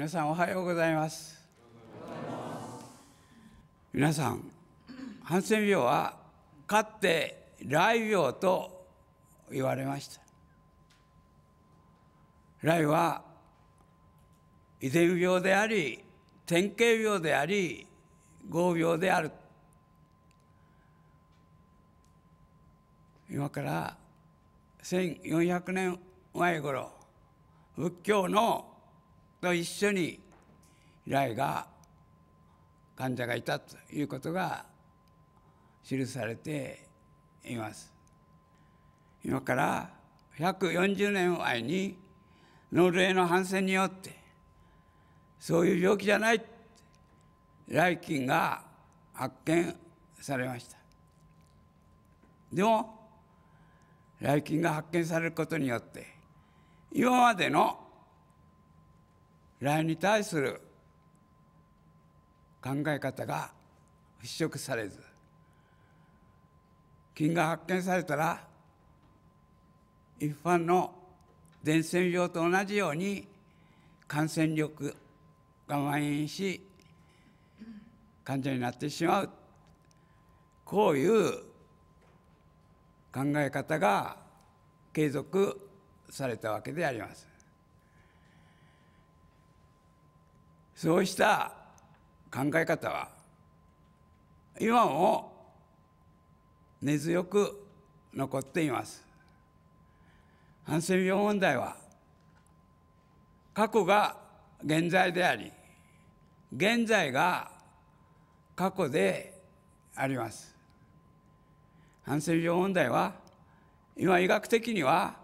皆さんおはようございます皆さんハンセン病はかつて雷病と言われました雷は遺伝病であり典型病であり合病である今から1400年前頃仏教のと一緒に依が患者がいたということが記されています今から140年前にノルウェーの反戦によってそういう病気じゃない来菌が発見されましたでも来菌が発見されることによって今までの LINE に対する考え方が払拭されず菌が発見されたら一般の伝染病と同じように感染力が蔓延し患者になってしまうこういう考え方が継続されたわけであります。そうした考え方は今も根強く残っていますハンセン病問題は過去が現在であり現在が過去でありますハンセン病問題は今医学的には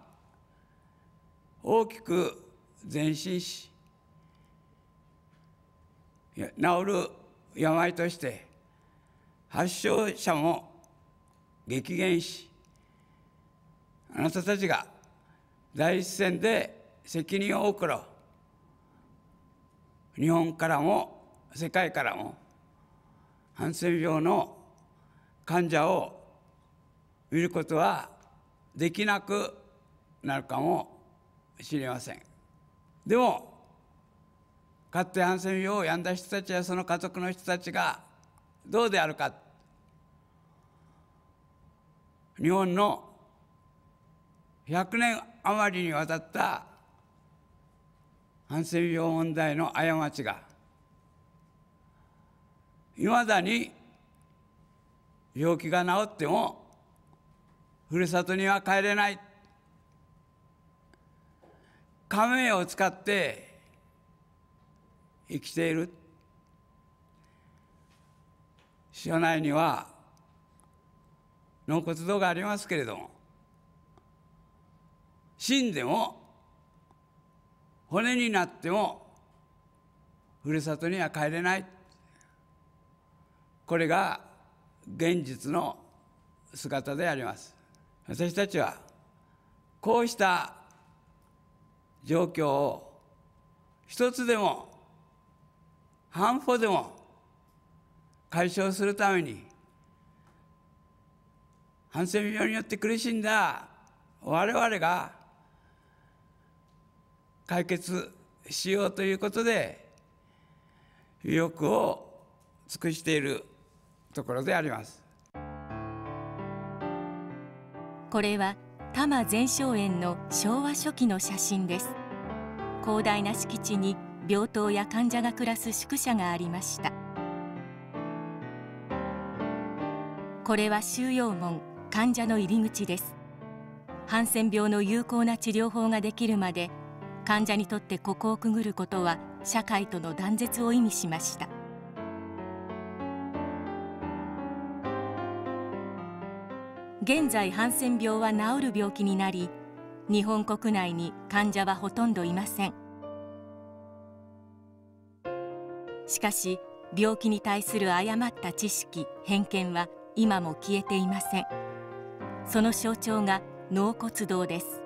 大きく前進し治る病として発症者も激減しあなたたちが第一線で責任をうから日本からも世界からもハンセン病の患者を見ることはできなくなるかもしれませんでもかつてハンセン病を病んだ人たちやその家族の人たちがどうであるか日本の100年余りにわたったハンセン病問題の過ちがいまだに病気が治ってもふるさとには帰れない亀を使って生きている署内には納骨堂がありますけれども死んでも骨になってもふるさとには帰れないこれが現実の姿であります私たちはこうした状況を一つでも半歩でも解消するためにハンセン病によって苦しんだ我々が解決しようということで意欲を尽くしているところでありますこれは多摩前生園の昭和初期の写真です広大な敷地に病棟や患者が暮らす宿舎がありましたこれは収容門患者の入り口ですハンセン病の有効な治療法ができるまで患者にとってここをくぐることは社会との断絶を意味しました現在ハンセン病は治る病気になり日本国内に患者はほとんどいませんしかし病気に対する誤った知識偏見は今も消えていませんその象徴が納骨堂です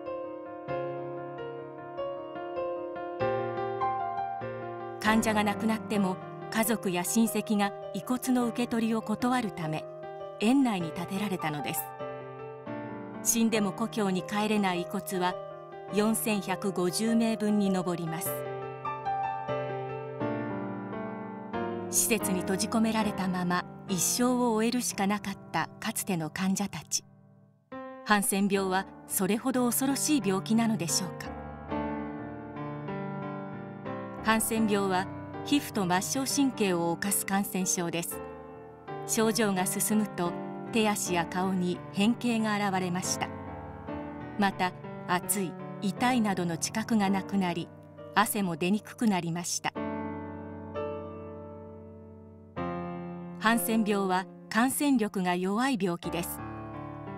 患者が亡くなっても家族や親戚が遺骨の受け取りを断るため園内に建てられたのです死んでも故郷に帰れない遺骨は4150名分に上ります施設に閉じ込められたまま一生を終えるしかなかったかつての患者たちハンセン病はそれほど恐ろしい病気なのでしょうかハンセン病は皮膚と末梢神経を侵す感染症です症状が進むと手足や顔に変形が現れましたまた熱い痛いなどの知覚がなくなり汗も出にくくなりましたハンセン病は感染力が弱い病気です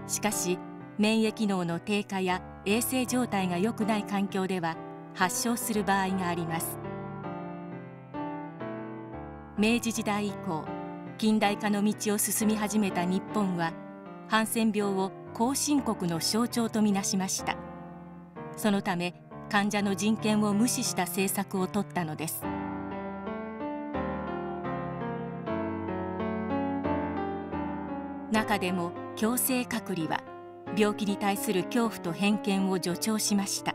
しかし免疫能の低下や衛生状態が良くない環境では発症する場合があります明治時代以降近代化の道を進み始めた日本はハンセン病を後進国の象徴とみなしましたそのため患者の人権を無視した政策を取ったのです中でも強制隔離は病気に対する恐怖と偏見を助長しました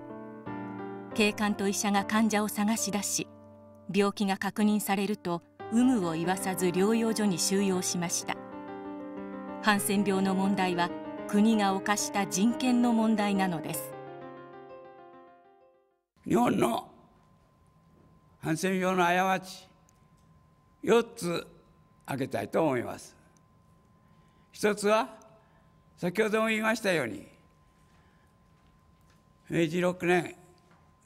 警官と医者が患者を探し出し病気が確認されると有無を言わさず療養所に収容しましたハンセン病の問題は国が犯した人権の問題なのです日本のハンセン病の過ち4つ挙げたいと思います一つは先ほども言いましたように明治6年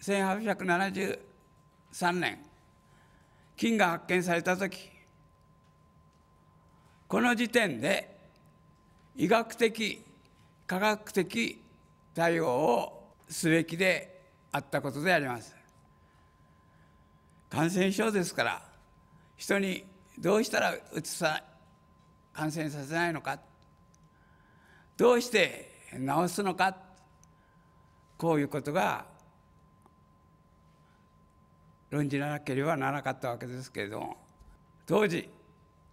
1873年金が発見された時この時点で医学的科学的対応をすべきであったことであります感染症ですから人にどうしたらうつさ感染させないのかどうして治すのかこういうことが論じなければならなかったわけですけれども当時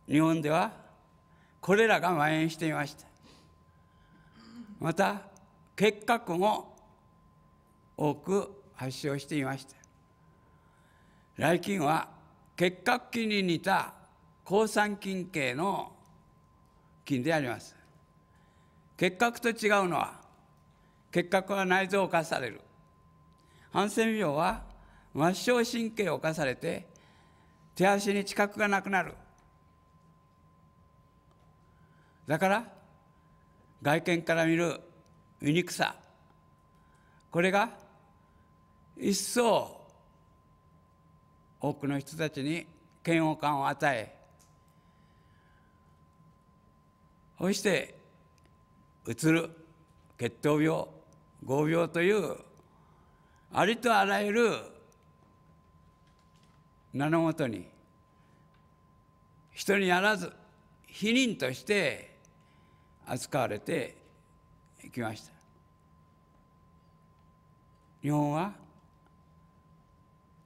日本ではこれらが蔓延していましたまた結核も多く発症していました来菌は結核菌に似た抗酸菌系の菌であります結核と違うのは結核は内臓を侵されるハンセン病は末梢神経を侵されて手足に知覚がなくなるだから外見から見る醜さこれが一層多くの人たちに嫌悪感を与えそしてうつる血糖病合病というありとあらゆる名のもとに人にやらず否認として扱われてきました日本は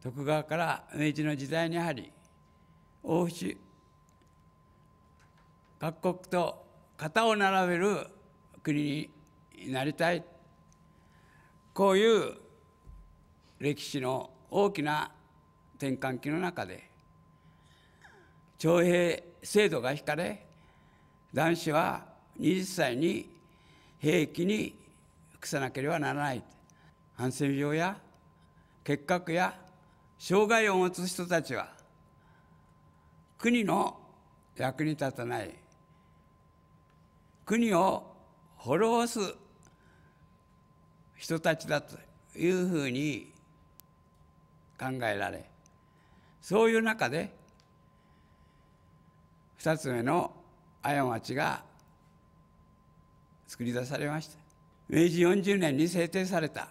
徳川から明治の時代に入り王妃各国と肩を並べる国になりたいこういう歴史の大きな転換期の中で徴兵制度が引かれ男子は20歳に兵役に服さなければならないハンセン病や結核や障害を持つ人たちは国の役に立たない国を滅ぼす人たちだというふうに考えられそういう中で2つ目の過ちが作り出されました明治40年に制定された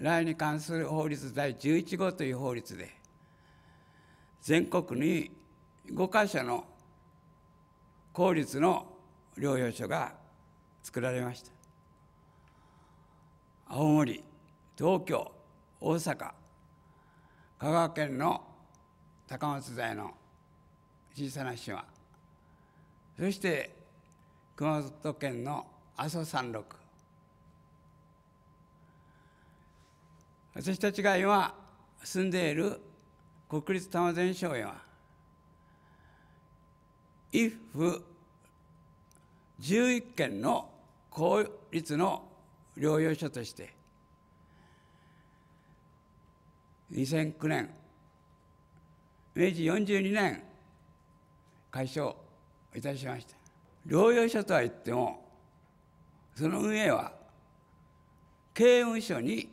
来に関する法律第11号という法律で全国に5か所の公立の療養所が作られました青森東京大阪香川県の高松台の小さな島そして熊本県の阿蘇山麓私たちが今住んでいる国立玉前省へは「イフ11件の公立の療養所として2009年明治42年解消いたしました療養所とは言ってもその運営は刑務所に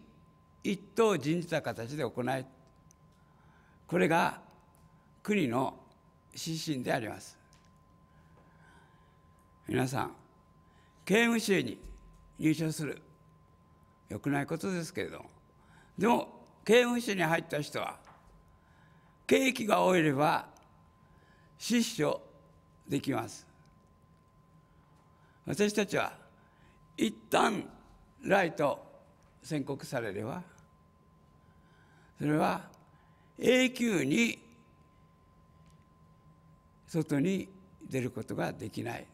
一等人じた形で行いこれが国の指針であります皆さん刑務所に入所するよくないことですけれどもでも刑務所に入った人は刑期が終えれば失笑できます私たちは一旦ライト宣告されればそれは永久に外に出ることができない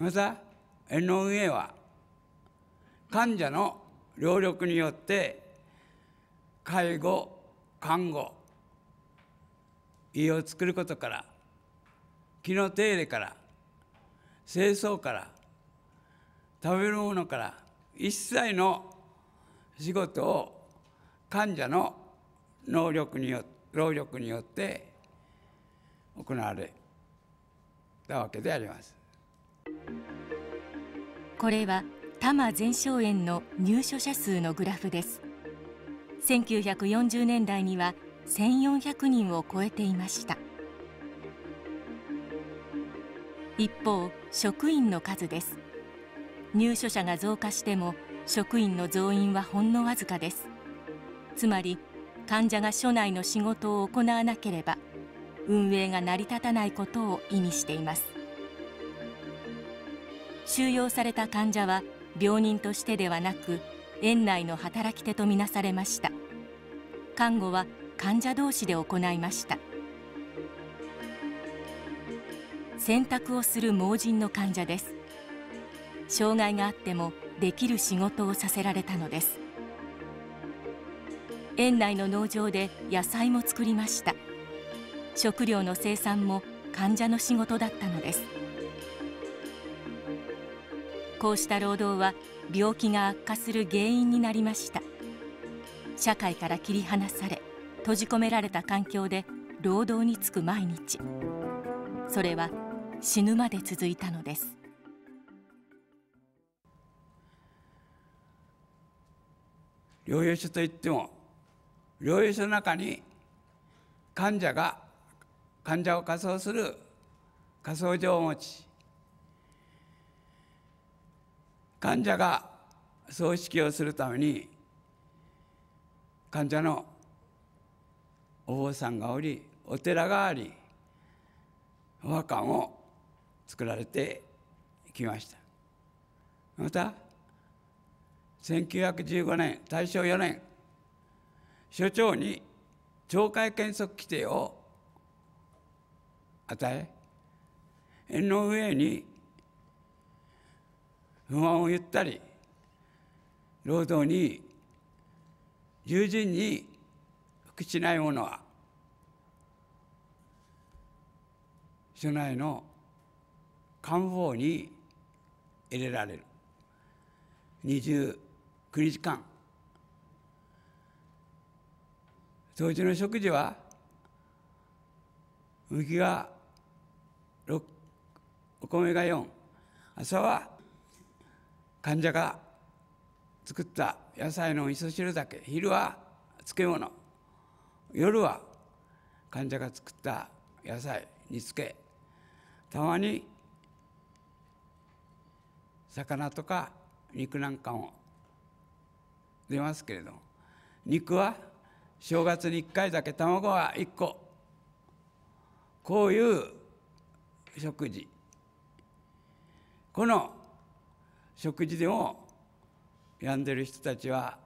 また絵の上は患者の労力によって介護看護家を作ることから気の手入れから清掃から食べるものから一切の仕事を患者の能力によ労力によって行われたわけであります。これは多摩前哨園の入所者数のグラフです1940年代には1400人を超えていました一方職員の数です入所者が増加しても職員の増員はほんのわずかですつまり患者が所内の仕事を行わなければ運営が成り立たないことを意味しています収容された患者は病人としてではなく園内の働き手とみなされました看護は患者同士で行いました選択をする盲人の患者です障害があってもできる仕事をさせられたのです園内の農場で野菜も作りました食料の生産も患者の仕事だったのですこうした労働は病気が悪化する原因になりました社会から切り離され閉じ込められた環境で労働に就く毎日それは死ぬまで続いたのです療養所といっても療養所の中に患者が患者を仮装する仮装所を持ち患者が葬式をするために患者のお坊さんがおりお寺がありお墓を作られてきましたまた1915年大正4年所長に懲戒検測規定を与え縁の上に不満を言ったり労働に友人に服しない者は所内の官房に入れられる29日間当時の食事は麦が6お米が4朝は患者が作った野菜の味噌汁だけ昼は漬物夜は患者が作った野菜煮つけたまに魚とか肉なんかも出ますけれども肉は正月に1回だけ卵は1個こういう食事この食事でも病んでる人たちは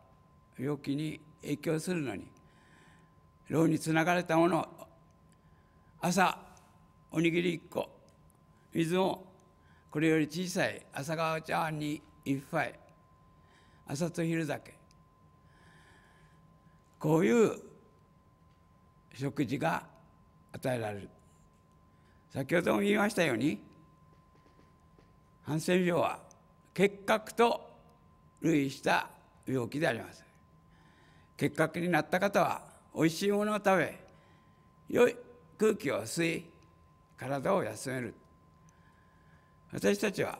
病気に影響するのに老につながれたもの朝おにぎり1個水をこれより小さい朝顔茶碗に1杯朝と昼だけこういう食事が与えられる先ほども言いましたようにハンセン病は結核と類した病気であります結核になった方はおいしいものを食べ良い空気を吸い体を休める私たちは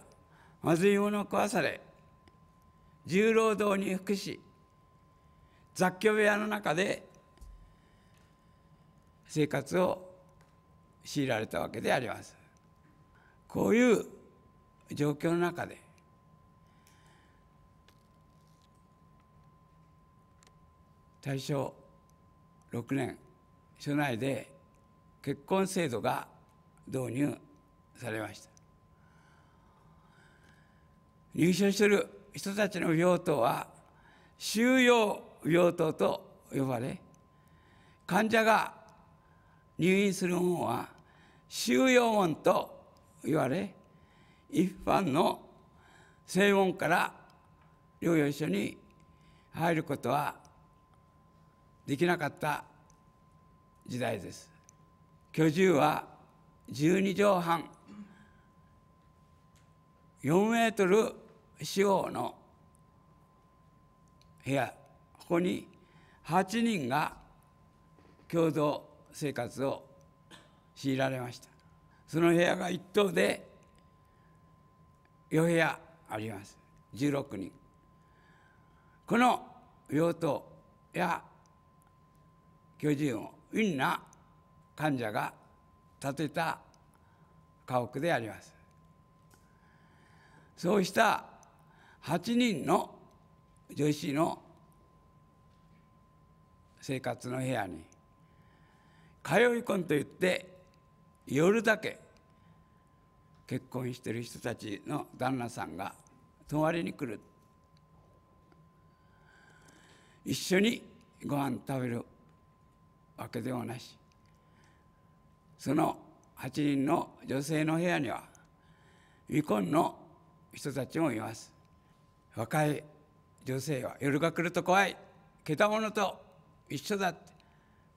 まずいものを壊され重労働に服し雑居部屋の中で生活を強いられたわけでありますこういう状況の中で大正6年署内で結婚制度が導入されました入所する人たちの病棟は収容病棟と呼ばれ患者が入院する門は収容門と言われ一般の正門から療養所に入ることはできなかった時代です居住は12畳半4メートル四方の部屋ここに8人が共同生活を強いられましたその部屋が1棟で4部屋あります16人この病棟や巨人をウンな患者が建てた家屋でありますそうした8人の女子の生活の部屋に通い込んといって夜だけ結婚してる人たちの旦那さんが泊まりに来る一緒にご飯食べるわけでもなしその8人の女性の部屋には未婚の人たちもいます若い女性は夜が来ると怖いのと一緒だって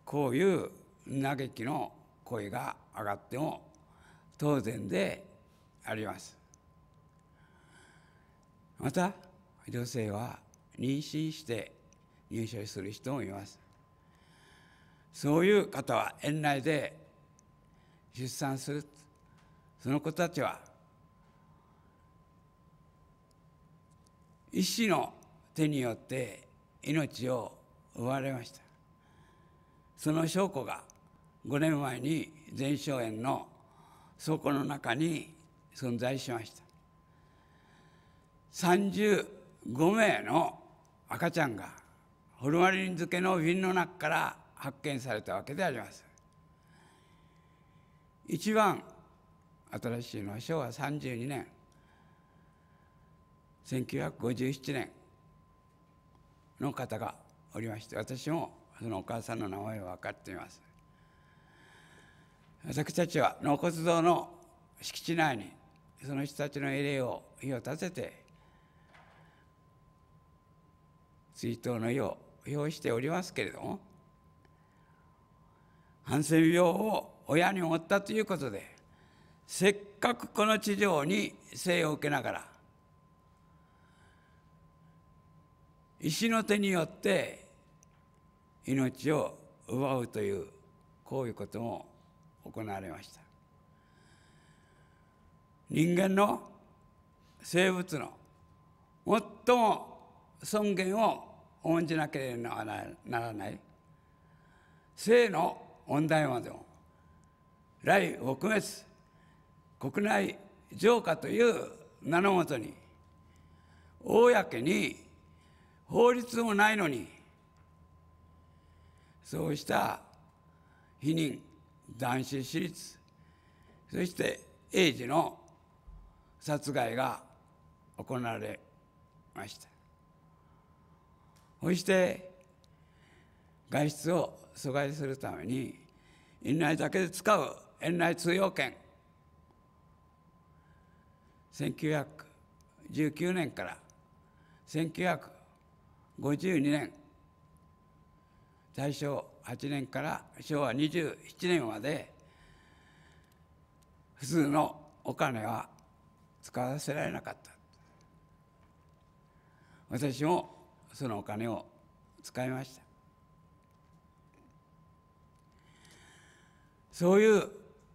こういう嘆きの声が上がっても当然でありますまた女性は妊娠して入所する人もいますそういう方は園内で出産するその子たちは医師の手によって命を奪われましたその証拠が5年前に全焼園の倉庫の中に存在しました35名の赤ちゃんがホルマリン漬けの瓶の中から発見されたわけであります一番新しいのは昭和32年1957年の方がおりまして私もそのお母さんの名前を分かっています私たちは納骨堂の敷地内にその人たちの慰霊を火を立てて追悼の意を表しておりますけれどもハンセン病を親に負ったということでせっかくこの地上に生を受けながら石の手によって命を奪うというこういうことも行われました人間の生物の最も尊厳を重んじなければならない生の温暖化の来撲滅国内浄化という名のもとに公に法律もないのにそうした否認男子私立そして英治の殺害が行われましたそして外出を阻害するために院内だけで使う園内通用券、1919年から1952年大正8年から昭和27年まで普通のお金は使わせられなかった私もそのお金を使いましたそういう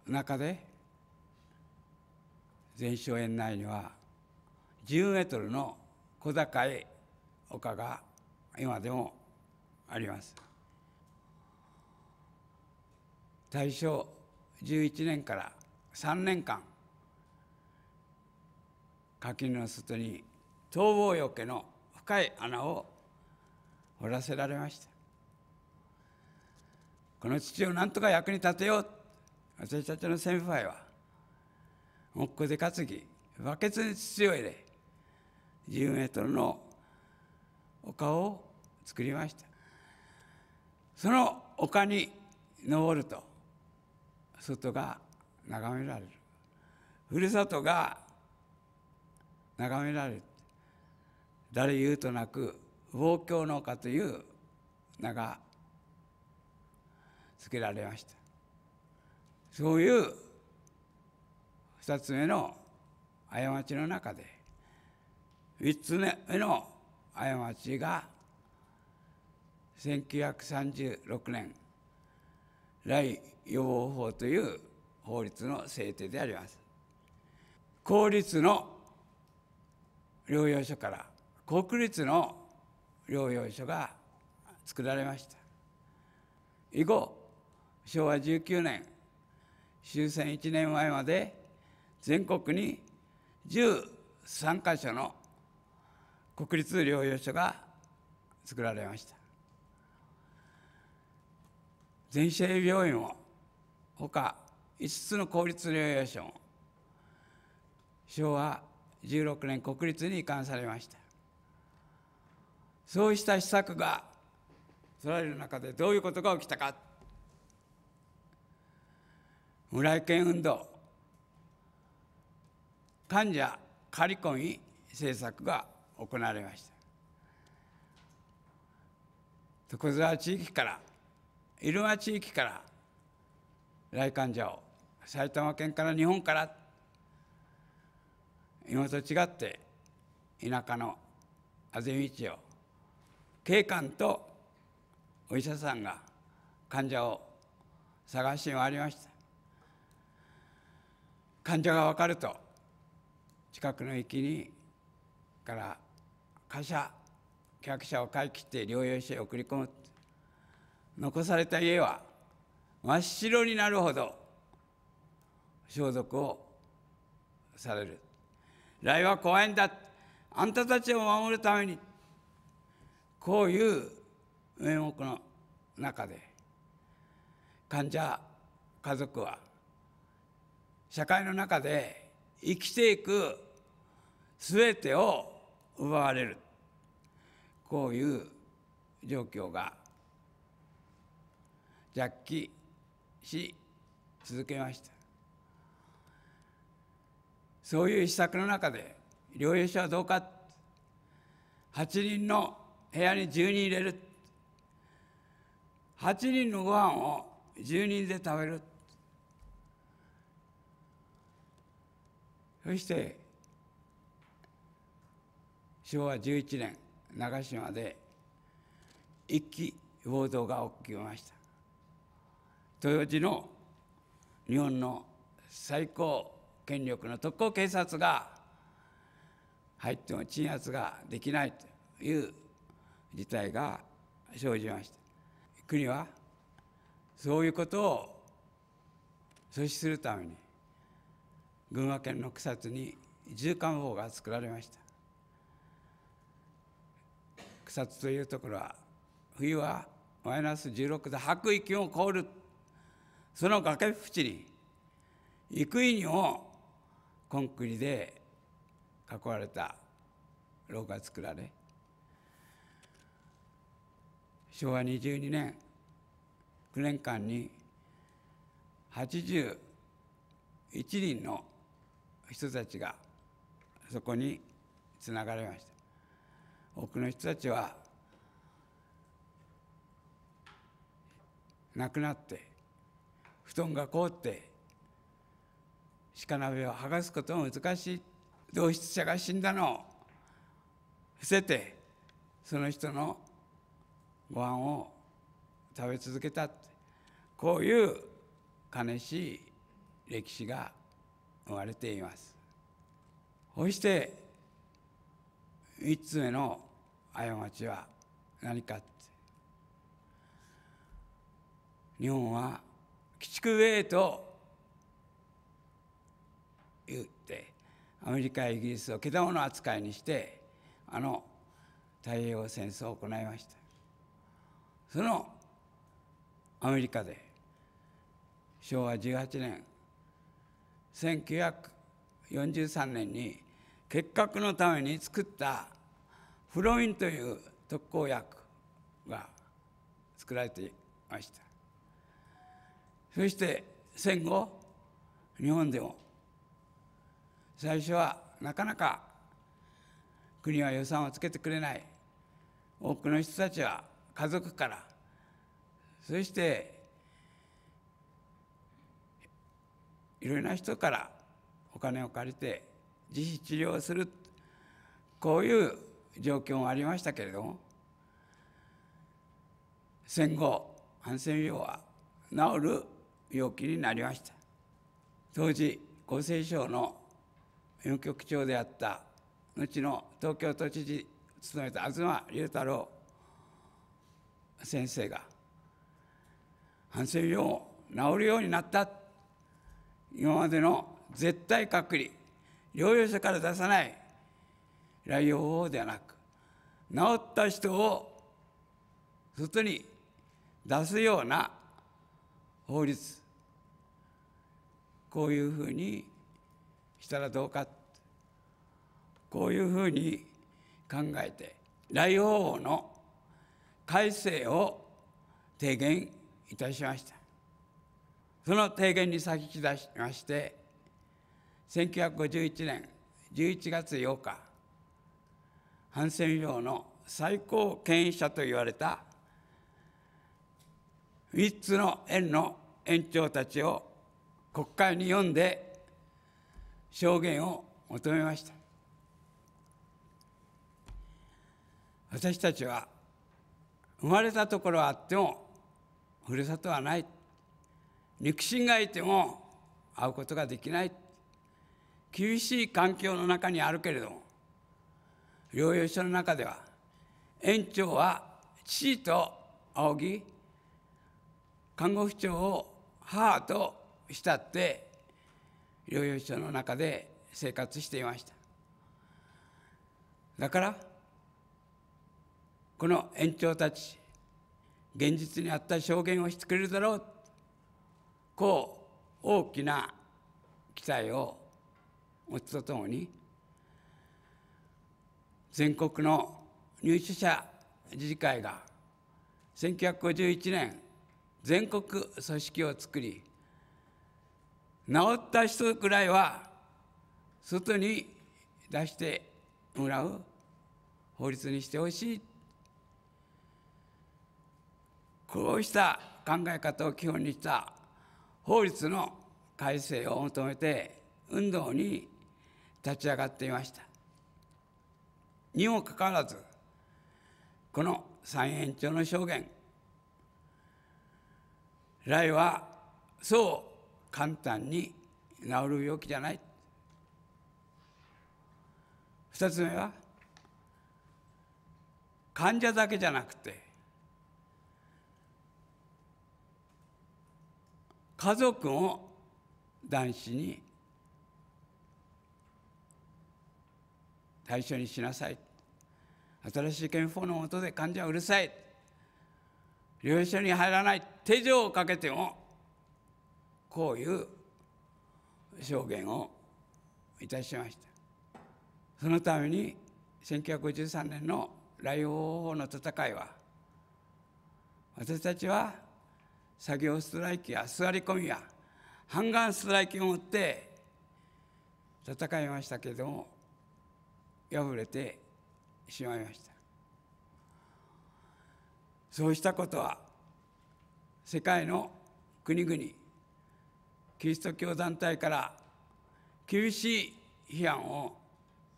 中で全焼園内には10メートルの小高い丘が今でもあります大正11年から3年間垣の外に逃亡よけの深い穴を掘らせられましたこの父をなんとか役に立てよう私たちの先輩は木工こで担ぎバケツに土を入れ10メートルの丘を作りましたその丘に登ると外が眺められるふるさとが眺められる誰言うとなく望郷の丘という名がつけられましたそういう2つ目の過ちの中で3つ目の過ちが1936年来予防法という法律の制定であります公立の療養所から国立の療養所が作られました以後昭和19年終戦1年前まで全国に13か所の国立療養所が作られました全社病院もほか5つの公立療養所も昭和16年国立に移管されましたそうした施策が取られる中でどういうことが起きたか村井県運動患者仮込コ政策が行われました徳沢地域から入間地域から来患者を埼玉県から日本から今と違って田舎のあぜ道を警官とお医者さんが患者を探し回りました患者が分かると近くの駅にから貨車客車を買い切って療養所へ送り込む残された家は真っ白になるほど消毒をされる来は怖いんだあんたたちを守るためにこういう名目の中で患者家族は社会の中で生きていく全てを奪われるこういう状況が弱気し続けましたそういう施策の中で療養者はどうか8人の部屋に10人入れる8人のご飯を10人で食べるそして昭和11年長島で一気、暴動が起きました豊地の日本の最高権力の特攻警察が入っても鎮圧ができないという事態が生じました国はそういうことを阻止するために群馬県の草津に縦貫砲が作られました草津というところは冬はマイナス16度吐く域を凍るその崖っぷちに幾重にもコンクリで囲われた廊下が作られ昭和22年9年間に81人の人たちがそこにつながりました多くの人たちは亡くなって布団が凍って鹿鍋を剥がすことも難しい同室者が死んだのを伏せてその人のご飯を食べ続けたこういう悲しい歴史が生まれていますそして3つ目の過ちは何かって日本は鬼畜米と言ってアメリカイギリスをけだもの扱いにしてあの太平洋戦争を行いましたそのアメリカで昭和18年1943年に結核のために作ったフロインという特効薬が作られていましたそして戦後日本でも最初はなかなか国は予算をつけてくれない多くの人たちは家族からそしていろいろな人からお金を借りて自費治療するこういう状況もありましたけれども戦後ハンセン病は治る病気になりました当時厚生省の4局長であった後の東京都知事務めた東龍太郎先生がハンセン病を治るようになった今までの絶対隔離療養者から出さない来用法ではなく治った人を外に出すような法律こういうふうにしたらどうかこういうふうに考えて来用法の改正を提言いたしました。その提言に先きちしまして1951年11月8日ハンセン病の最高権威者と言われた3つの園の園長たちを国会に呼んで証言を求めました私たちは生まれたところはあってもふるさとはない肉親がいても会うことができない厳しい環境の中にあるけれども療養所の中では園長は父と仰ぎ看護婦長を母と慕って療養所の中で生活していましただからこの園長たち現実にあった証言をしてくれるだろうこう大きな期待を持つとともに全国の入所者理事会が1951年全国組織を作り治った人くらいは外に出してもらう法律にしてほしいこうした考え方を基本にした法律の改正を求めて運動に立ち上がっていましたにもかかわらずこの三円長の証言来はそう簡単に治る病気じゃない二つ目は患者だけじゃなくて家族を男子に対象にしなさい新しい憲法の下で患者はうるさい療養所に入らない手錠をかけてもこういう証言をいたしましたそのために1953年の来訪法の戦いは私たちは作業ストライキや座り込みやハンガーストライキを持って戦いましたけれども敗れてしまいましたそうしたことは世界の国々キリスト教団体から厳しい批判を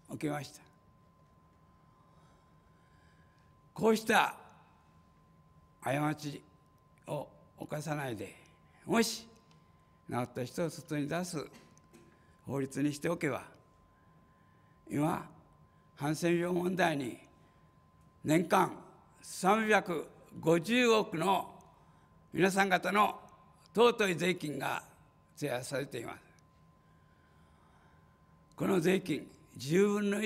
受けましたこうした過ちを犯さないでもし治った人を外に出す法律にしておけば今ハンセン病問題に年間350億の皆さん方の尊い税金が税圧されていますこの税金10分の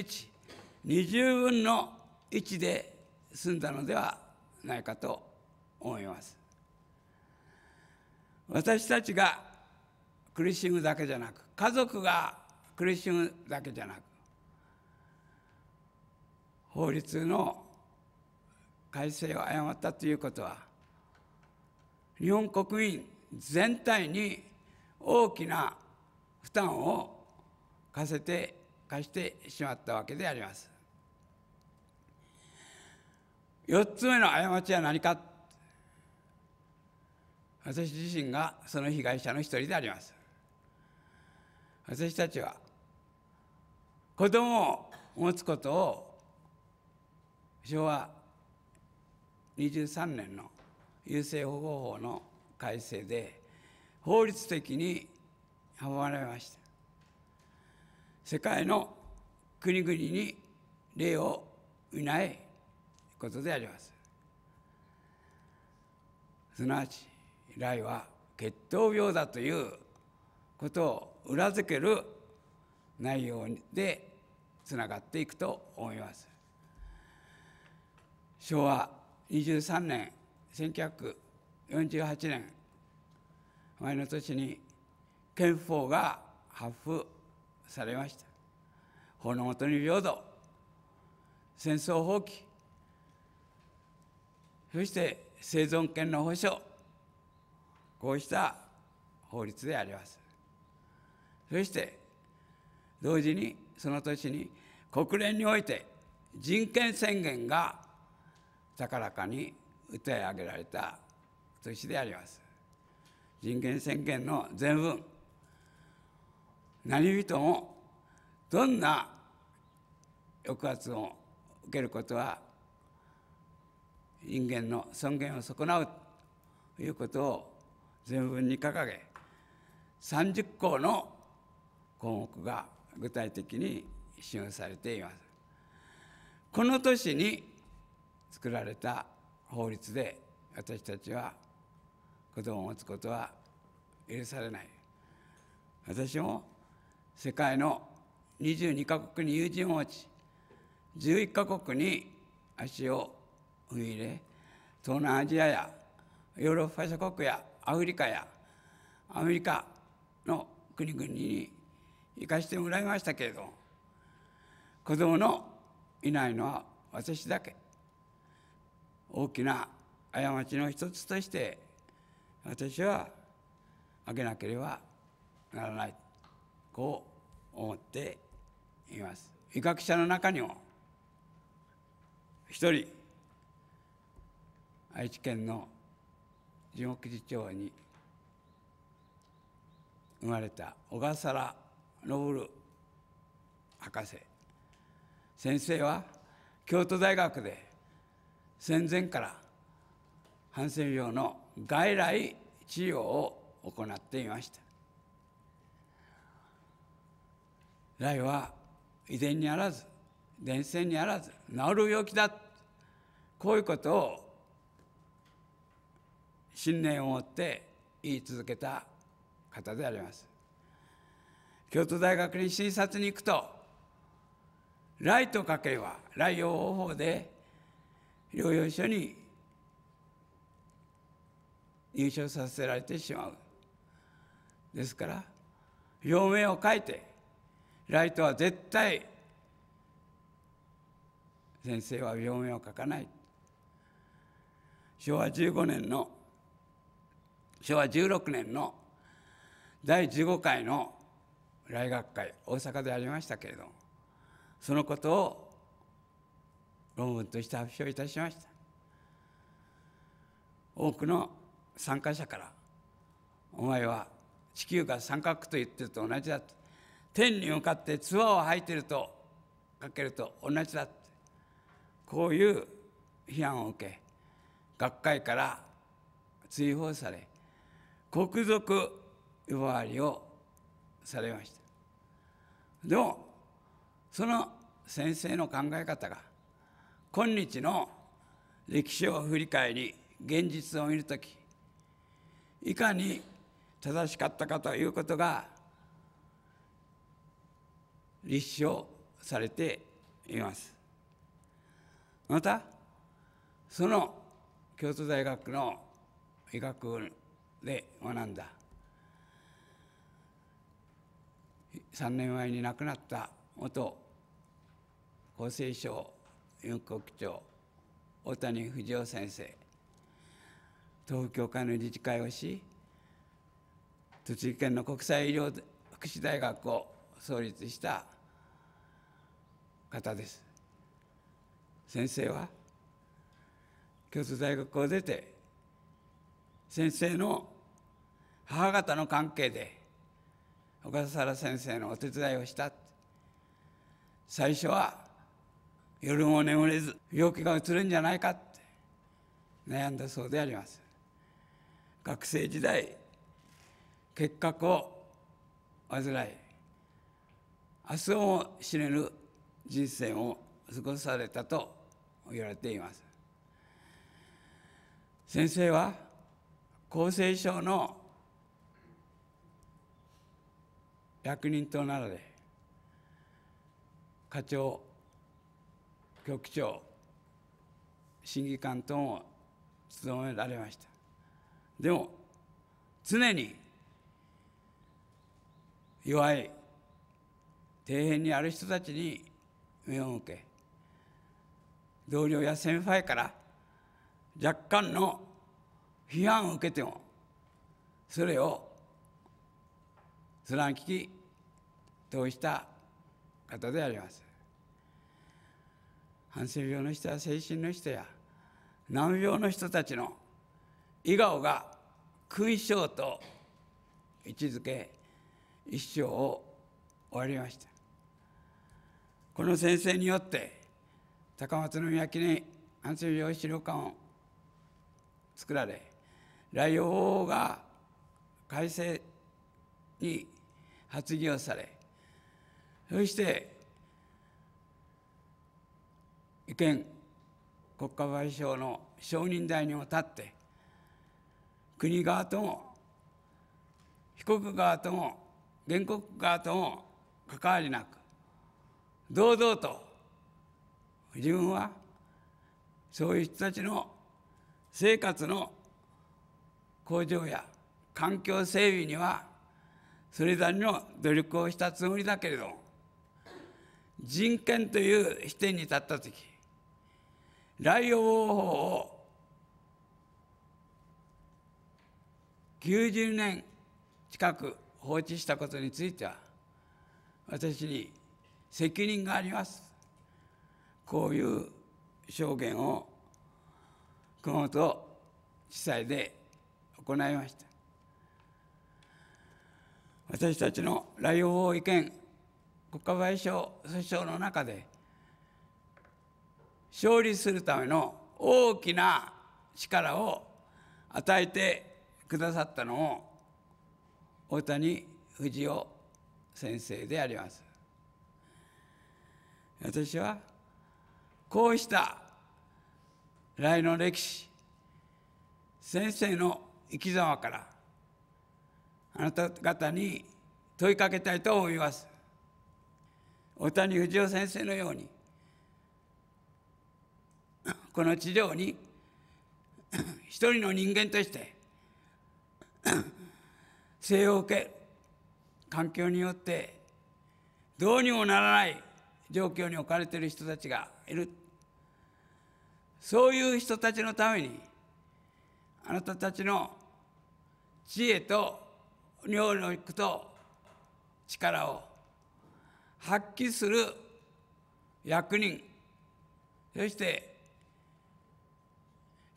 120分の1で済んだのではないかと思います私たちが苦しむだけじゃなく家族が苦しむだけじゃなく法律の改正を誤ったということは日本国民全体に大きな負担を課せて課してしまったわけであります。4つ目の過ちは何か私自身がその被害者の一人であります私たちは子供を持つことを昭和23年の優生保護法の改正で法律的に阻まれました世界の国々に例を見ないことでありますすなわち来は血糖病だということを裏付ける内容でつながっていくと思います。昭和23年1948年前の年に憲法が発布されました法のもとに平等戦争放棄そして生存権の保障こうした法律でありますそして同時にその年に国連において人権宣言が高らかに訴え上げられた年であります人権宣言の全文何人もどんな抑圧を受けることは人間の尊厳を損なうということを全文に掲げ30項の項目が具体的に使用されていますこの年に作られた法律で私たちは子供を持つことは許されない私も世界の22カ国に友人を持ち11カ国に足を踏み入れ東南アジアやヨーロッパ諸国やアフリカやアメリカの国々に行かせてもらいましたけれど子供のいないのは私だけ大きな過ちの一つとして私はあげなければならないこう思っています医学者の中にも一人愛知県の地獄寺町に生まれた小笠原昇博士先生は京都大学で戦前からハンセン病の外来治療を行っていました来は遺伝にあらず伝染にあらず治る病気だこういうことを信念を持って言い続けた方であります京都大学に診察に行くと「ライト書けばライオ方法で療養所に入所させられてしまうですから表明を書いてライトは絶対先生は病名を書かない昭和15年の昭和16年の第15回の来学会大阪でありましたけれどもそのことを論文として発表いたしました多くの参加者から「お前は地球が三角と言ってると同じだ」天に向かってーを吐いてるとかけると同じだ」こういう批判を受け学会から追放され国賊呼ばわりをされましたでもその先生の考え方が今日の歴史を振り返り現実を見る時いかに正しかったかということが立証されていますまたその京都大学の医学で学んだ3年前に亡くなった元厚生省運国長大谷藤夫先生東北協会の理事会をし栃木県の国際医療福祉大学を創立した方です先生は京都大学を出て先生の母方の関係で岡田原先生のお手伝いをした最初は夜も眠れず病気がうつるんじゃないかって悩んだそうであります学生時代結核を患い明日をも知れぬ人生を過ごされたと言われています先生は厚生省の役人となられ課長局長審議官とも務められましたでも常に弱い底辺にある人たちに目を向け同僚や先輩から若干の批判を受けてもそれを貫き通した方でありますハンセル病の人や精神の人や難病の人たちの笑顔が勲章と位置づけ一生を終わりましたこの先生によって高松宮記念ハンセル病資料館を作られ来王が改正に発議をされそして意見国家賠償の承認台にも立って国側とも被告側とも原告側とも関わりなく堂々と自分はそういう人たちの生活の工場や環境整備にはそれなりの努力をしたつもりだけれども人権という視点に立った時来予防法を90年近く放置したことについては私に責任がありますこういう証言を熊本地裁で行いました私たちの来用法違憲国家賠償訴訟の中で勝利するための大きな力を与えてくださったのを大谷藤夫先生であります私はこうした来の歴史先生の生き様からあなた方に問いかけたいと思います大谷藤雄先生のようにこの地上に一人の人間として生を受ける環境によってどうにもならない状況に置かれている人たちがいるそういう人たちのためにあなたたちの知恵と尿力と力を発揮する役人そして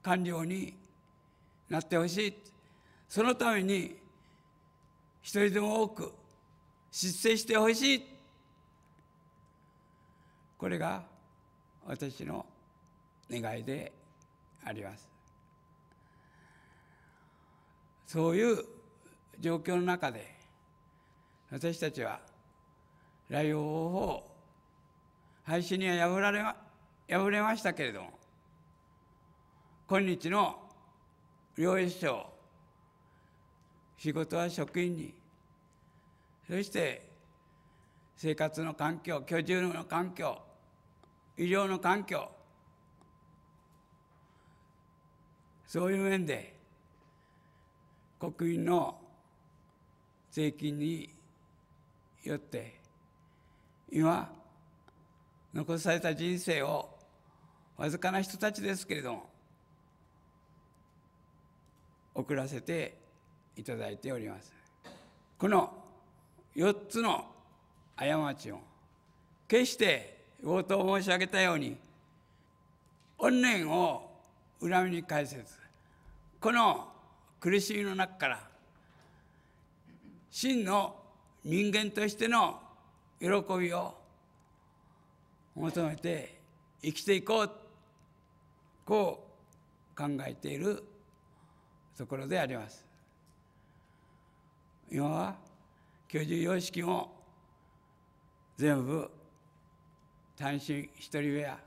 官僚になってほしいそのために一人でも多く出世してほしいこれが私の願いであります。そういう状況の中で私たちは来イオ法、を廃止には破られ破れましたけれども今日の領益省仕事は職員にそして生活の環境居住の環境医療の環境そういう面で国民の税金によって今残された人生をわずかな人たちですけれども送らせていただいておりますこの4つの過ちを決して冒頭申し上げたように怨念を恨みに返せずこの苦しみの中から真の人間としての喜びを求めて生きていこうこう考えているところであります。今は居住様式も全部単身一人親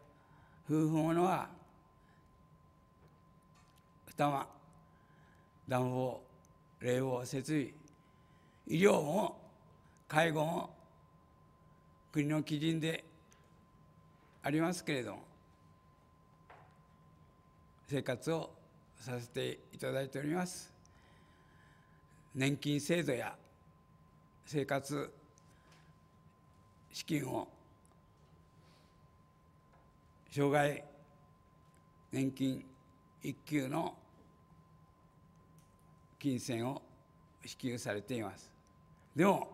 夫婦ものは二間談法礼法設備医療も介護も国の基準でありますけれども生活をさせていただいております年金制度や生活資金を障害年金1級の金銭を支給されていますでも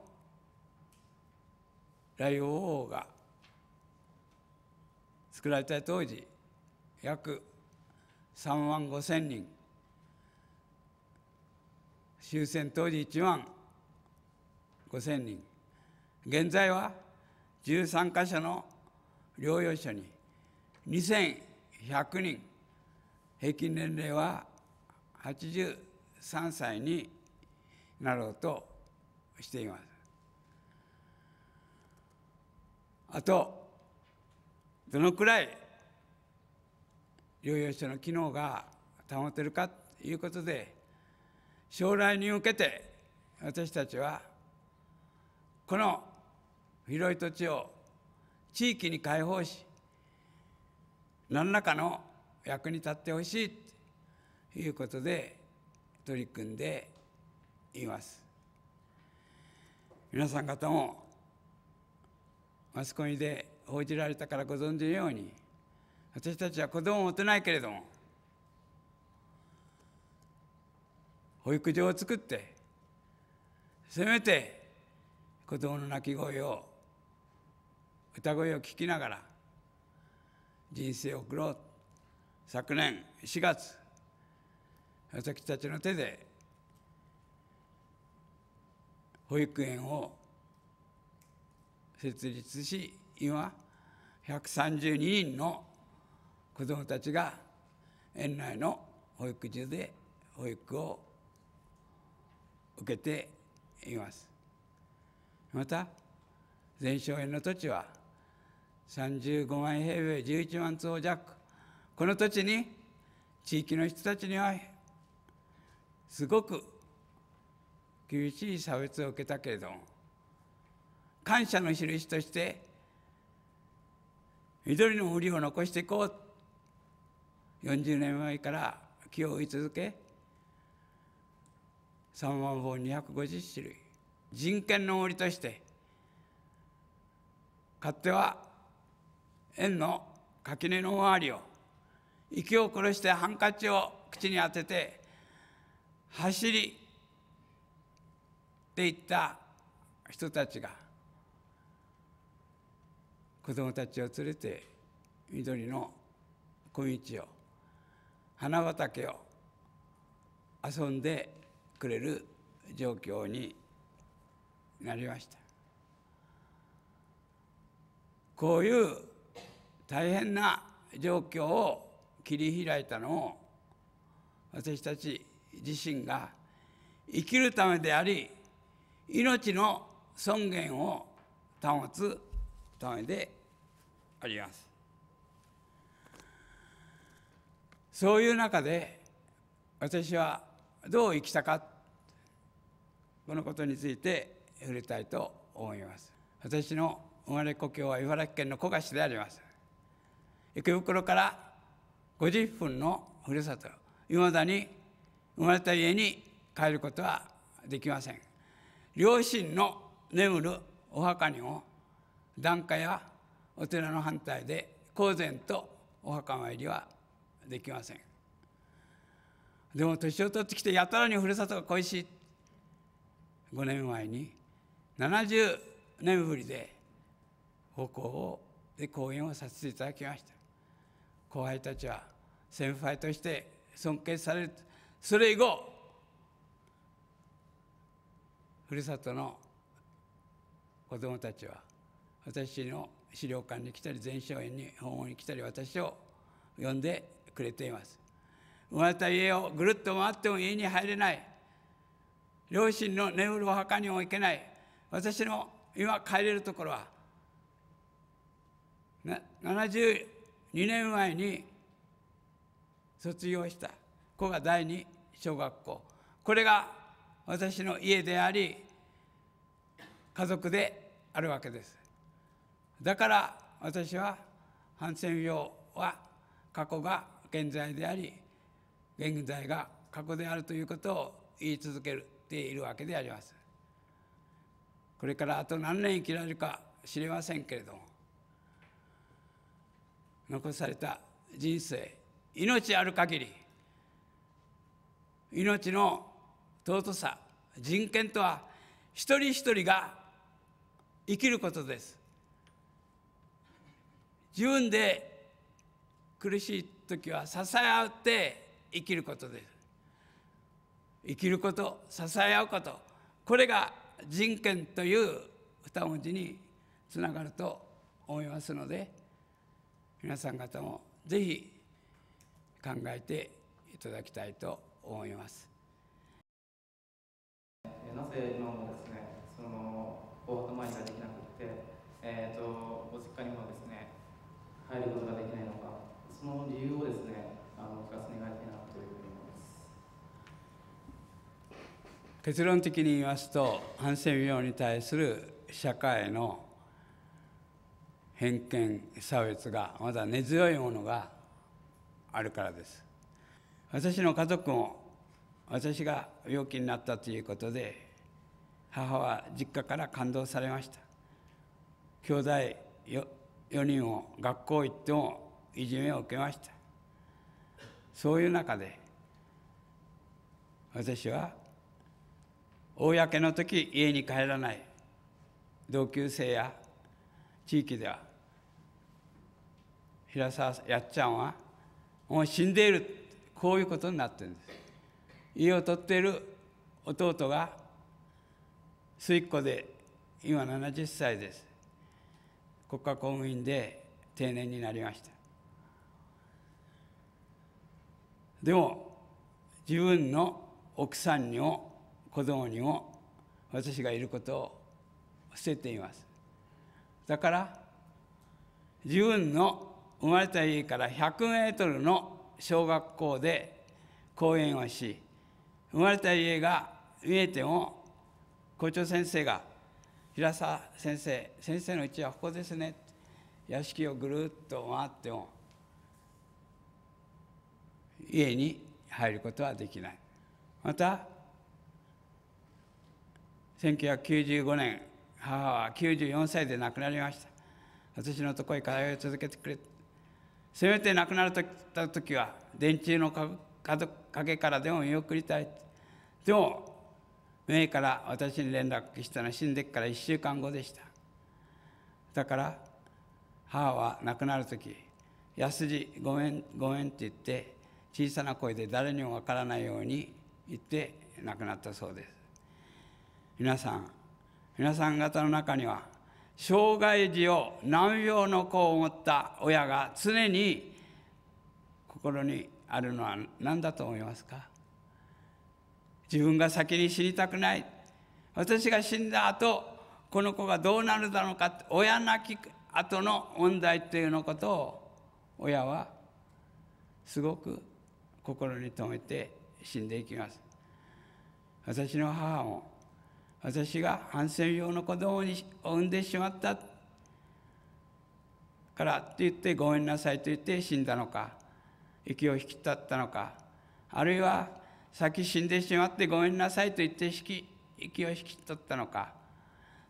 ライオ王が作られた当時約3万5千人終戦当時1万5千人現在は13か所の療養所に2100人平均年齢は80 3歳になろうとしています。あとどのくらい療養所の機能が保てるかということで将来に向けて私たちはこの広い土地を地域に開放し何らかの役に立ってほしいということで取り組んでいます皆さん方もマスコミで報じられたからご存知のように私たちは子供を持てないけれども保育所を作ってせめて子供の泣き声を歌声を聞きながら人生を送ろう昨年4月私たちの手で保育園を設立し今1 3 2人の子どもたちが園内の保育所で保育を受けていますまた全焼園の土地は35万平米11万坪弱この土地に地域の人たちにはすごく厳しい差別を受けたけれども感謝の印として緑の森を残していこう40年前から木を植え続け3万本250種類人権の森として勝手は縁の垣根の周りを息を殺してハンカチを口に当てて走りっていった人たちが子供たちを連れて緑の小道を花畑を遊んでくれる状況になりましたこういう大変な状況を切り開いたのを私たち自身が生きるためであり命の尊厳を保つためでありますそういう中で私はどう生きたかこのことについて触れたいと思います私の生まれ故郷は茨城県の古河市であります池袋から50分のふるさといまだに生まれた家に帰ることはできません両親の眠るお墓にも檀家やお寺の反対で公然とお墓参りはできませんでも年を取ってきてやたらにふるさとが恋しい5年前に70年ぶりで奉公をで講演をさせていただきました後輩たちは先輩として尊敬されるそれ以後ふるさとの子どもたちは私の資料館に来たり全商園に訪問に来たり私を呼んでくれています生まれた家をぐるっと回っても家に入れない両親の眠るお墓にも行けない私の今帰れるところは72年前に卒業したここが第二小学校これが私の家であり家族であるわけですだから私はハンセン病は過去が現在であり現在が過去であるということを言い続けているわけでありますこれからあと何年生きられるか知りませんけれども残された人生命ある限り命の尊さ人権とは一人一人が生きることです自分で苦しい時は支え合って生きることです生きること支え合うことこれが人権という二文字につながると思いますので皆さん方もぜひ考えていただきたいと思います。思います。なぜ今もですね、そのお墓参りができなくて、えーと、ご実家にもですね、入ることができないのか、その理由をですね、あの聞かせ願いたいなというふうに思います。結論的に言いますと、ハンセン病に対する社会の偏見差別がまだ根強いものがあるからです私の家族も私が病気になったということで母は実家から感動されました兄弟4人を学校行ってもいじめを受けましたそういう中で私は公の時家に帰らない同級生や地域では平沢やっちゃんはもう死んでいるこういうことになってるんです家を取っている弟が末っ子で今70歳です国家公務員で定年になりましたでも自分の奥さんにも子供にも私がいることを捨てていますだから自分の生まれた家から100メートルの小学校で講演をし生まれた家が見えても校長先生が平沢先生先生の家はここですね屋敷をぐるっと回っても家に入ることはできないまた1995年母は94歳で亡くなりました私のところへ通い続けてくれてせめて亡くなった時は電柱の陰からでも見送りたいでもメから私に連絡したのは死んでから1週間後でしただから母は亡くなる時「安次ごめんごめん」って言って小さな声で誰にもわからないように言って亡くなったそうです皆さん皆さん方の中には障害児を難病の子を持った親が常に心にあるのは何だと思いますか自分が先に死にたくない私が死んだ後この子がどうなるだろうか親亡き後の問題というのことを親はすごく心に留めて死んでいきます私の母も私がハンセン病の子供を産んでしまったからって言ってごめんなさいと言って死んだのか息を引き立ったのかあるいは先死んでしまってごめんなさいと言って息を引き取ったのか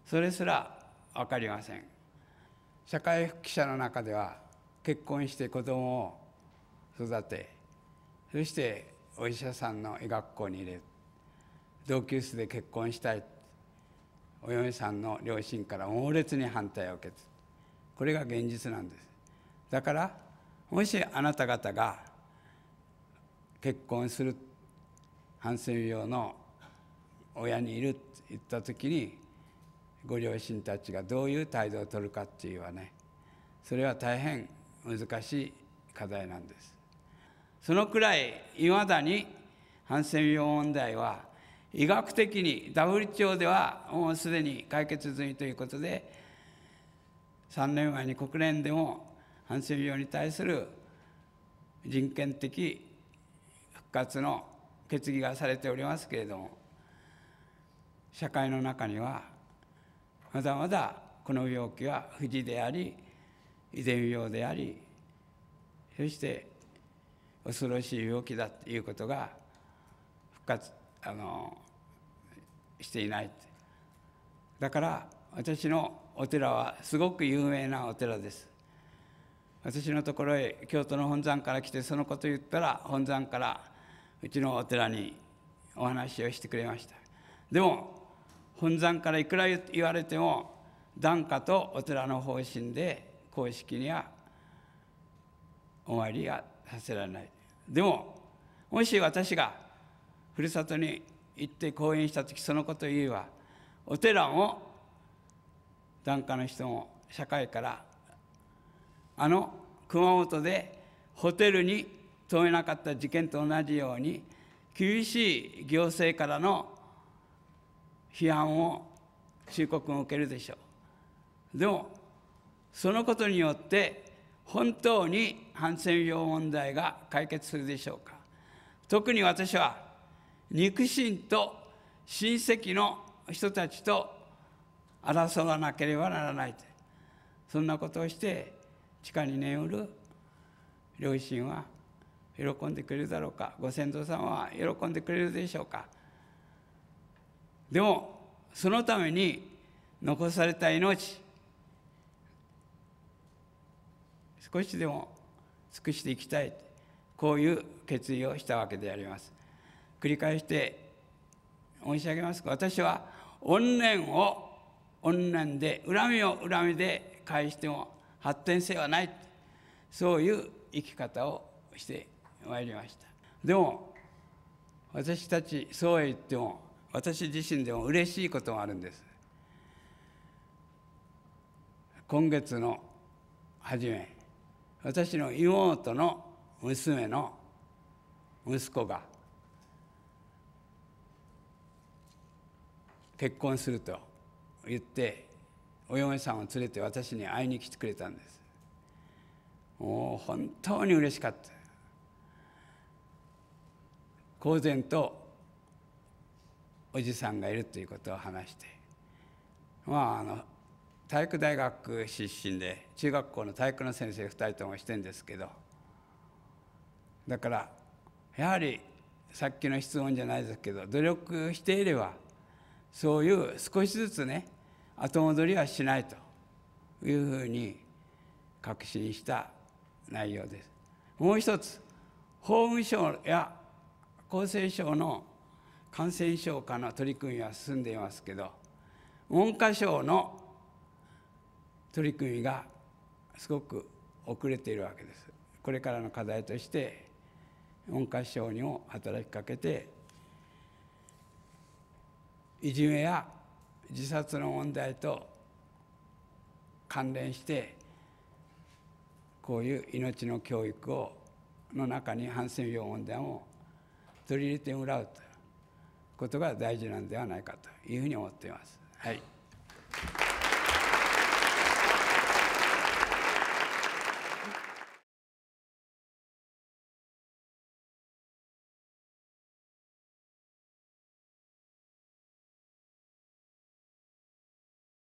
それすら分かりません社会復帰者の中では結婚して子供を育てそしてお医者さんの医学校に入れる同級生で結婚したいお嫁さんの両親から猛烈に反対を受けたこれが現実なんですだからもしあなた方が結婚するハンセン病の親にいるって言った時にご両親たちがどういう態度をとるかっていうはねそれは大変難しい課題なんです。そのくらい未だにハンセン病問題は医学的に WHO ではもうすでに解決済みということで3年前に国連でもハンセン病に対する人権的復活の決議がされておりますけれども社会の中にはまだまだこの病気は不治であり遺伝病でありそして恐ろしい病気だということが復活あのしていないだから私のお寺はすごく有名なお寺です私のところへ京都の本山から来てそのこと言ったら本山からうちのお寺にお話をしてくれましたでも本山からいくら言われても檀家とお寺の方針で公式にはお参りがさせられないでももし私がふるさとに行って講演した時そのことを言うわお寺を檀家の人も社会からあの熊本でホテルに泊めなかった事件と同じように厳しい行政からの批判を忠告を受けるでしょうでもそのことによって本当にハンセン病問題が解決するでしょうか特に私は肉親と親戚の人たちと争わなければならないそんなことをして地下に眠る両親は喜んでくれるだろうかご先祖様は喜んでくれるでしょうかでもそのために残された命少しでも尽くしていきたいこういう決意をしたわけであります繰り返して申し上げますが私は怨念を怨念で恨みを恨みで返しても発展性はないそういう生き方をしてまいりましたでも私たちそうは言っても私自身でも嬉しいこともあるんです今月の初め私の妹の娘の息子が結婚すると言ってお嫁さんを連れて私に会いに来てくれたんですもう本当に嬉しかった公然とおじさんがいるということを話してまああの体育大学出身で中学校の体育の先生2人ともしてんですけどだからやはりさっきの質問じゃないですけど努力していればそういう少しずつね後戻りはしないというふうに確信した内容です。もう一つ法務省や厚生省の感染症科の取り組みは進んでいますけど文科省の取り組みがすごく遅れているわけです。これからの課題として文科省にも働きかけていじめや自殺の問題と関連してこういう命の教育をの中にハンセン病問題も取り入れてもらうということが大事なんではないかというふうに思っています。はい